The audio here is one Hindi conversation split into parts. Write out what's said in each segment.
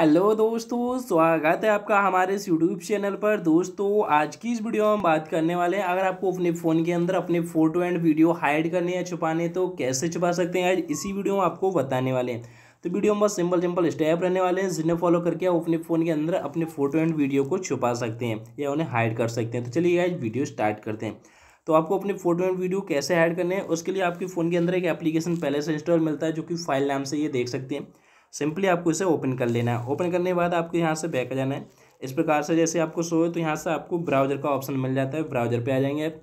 हेलो दोस्तों स्वागत है आपका हमारे इस यूट्यूब चैनल पर दोस्तों आज की इस वीडियो में हम बात करने वाले हैं अगर आपको अपने फ़ोन के अंदर अपने फ़ोटो एंड वीडियो हाइड करने या छुपाने तो कैसे छुपा सकते हैं आज इसी वीडियो में आपको बताने वाले हैं तो वीडियो में बस सिंपल सिंपल स्टेप रहने वाले हैं जिन्हें फॉलो करके आप अपने फ़ोन के अंदर अपने फ़ोटो एंड वीडियो को छुपा सकते हैं या उन्हें हाइड कर सकते हैं तो चलिए आज वीडियो स्टार्ट करते हैं तो आपको अपने फोटो एंड वीडियो कैसे हाइड करने हैं उसके लिए आपके फ़ोन के अंदर एक एप्लीकेशन पहले से इंस्टॉल मिलता है जो कि फाइल नाम से ये देख सकते हैं सिंपली आपको इसे ओपन कर लेना है ओपन करने के बाद आपको यहाँ से बैक आ जाना है इस प्रकार से जैसे आपको सो है तो यहाँ से आपको ब्राउजर का ऑप्शन मिल जाता है ब्राउजर पे आ जाएंगे आप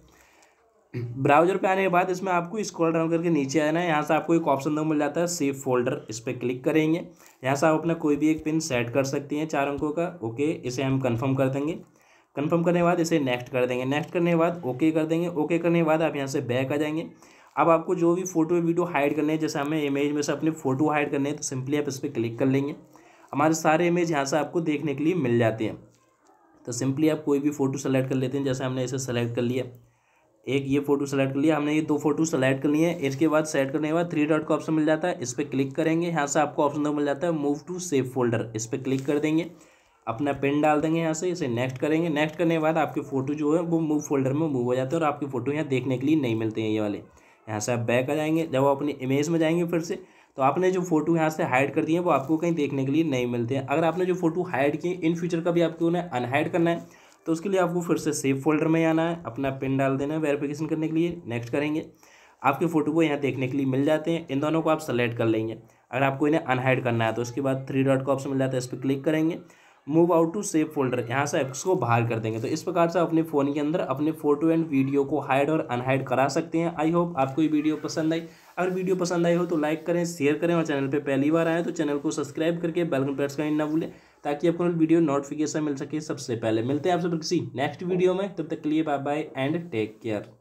ब्राउजर पे आने के बाद इसमें आपको स्क्रॉल डाउन करके नीचे आना है यहाँ से आपको एक ऑप्शन दो मिल जाता है सेव फोल्डर इस पर क्लिक करेंगे यहाँ से आप अपना कोई भी एक पिन सेट कर सकती हैं चार अंकों का ओके इसे हम कन्फर्म कर देंगे कन्फर्म करने के बाद इसे नेक्स्ट कर देंगे नेक्स्ट करने के बाद ओके कर देंगे ओके करने के बाद आप यहाँ से बैक आ जाएंगे अब आपको जो भी फोटो वीडियो हाइड करने हैं जैसे हमें इमेज में से अपने फोटो हाइड करने हैं तो सिंपली आप इस पर क्लिक कर लेंगे हमारे सारे इमेज यहाँ से आपको देखने के लिए मिल जाते हैं तो सिंपली आप कोई भी फ़ोटो सेलेक्ट कर लेते हैं जैसे हमने इसे सेलेक्ट कर लिया एक ये फ़ोटो सेलेक्ट कर लिया हमने ये दो फोटो सेलेक्ट कर लिए इसके बाद सेलेक्ट करने के बाद थ्री डॉट का ऑप्शन मिल जाता है इस पर क्लिक करेंगे यहाँ से आपको ऑप्शन मिल जाता है मूव टू सेव फोल्डर इस पर क्लिक कर देंगे अपना पिन डाल देंगे यहाँ से इसे नेक्स्ट करेंगे नेक्स्ट करने के बाद आपके फ़ोटो जो है वो मूव फोल्डर में मूव हो जाते हैं और आपकी फ़ोटो यहाँ देखने के लिए नहीं मिलते हैं ये वाले यहाँ से आप बैक आ जाएंगे जब आप अपनी इमेज में जाएंगे फिर से तो आपने जो फोटो यहाँ से हाइड कर दिए वो आपको कहीं देखने के लिए नहीं मिलते हैं अगर आपने जो फोटो हाइड किए इन फ्यूचर का भी आपको उन्हें अनहाइड करना है तो उसके लिए आपको फिर से सेव फोल्डर में आना है अपना पिन डाल देना है वेरिफिकेशन करने के लिए नेक्स्ट करेंगे आपके फ़ोटो को यहाँ देखने के लिए मिल जाते हैं इन दोनों को आप सेलेक्ट कर लेंगे अगर आपको इन्हें अनहाइड करना है तो उसके बाद थ्री डॉट का ऑप्शन मिल जाता है इस पर क्लिक करेंगे move out to save folder यहाँ से आप को बाहर कर देंगे तो इस प्रकार से अपने फ़ोन के अंदर अपने फोटो एंड वीडियो को हाइड और अनहाइड करा सकते हैं आई होप आपको ये वीडियो पसंद आई अगर वीडियो पसंद आई हो तो लाइक करें शेयर करें और चैनल पर पहली बार आए तो चैनल को सब्सक्राइब करके बेलकन प्रेस का ना भूलें ताकि आपको वीडियो नोटिफिकेशन मिल सके सबसे पहले मिलते हैं आप सब किसी नेक्स्ट वीडियो में तब तक के लिए bye bye and take care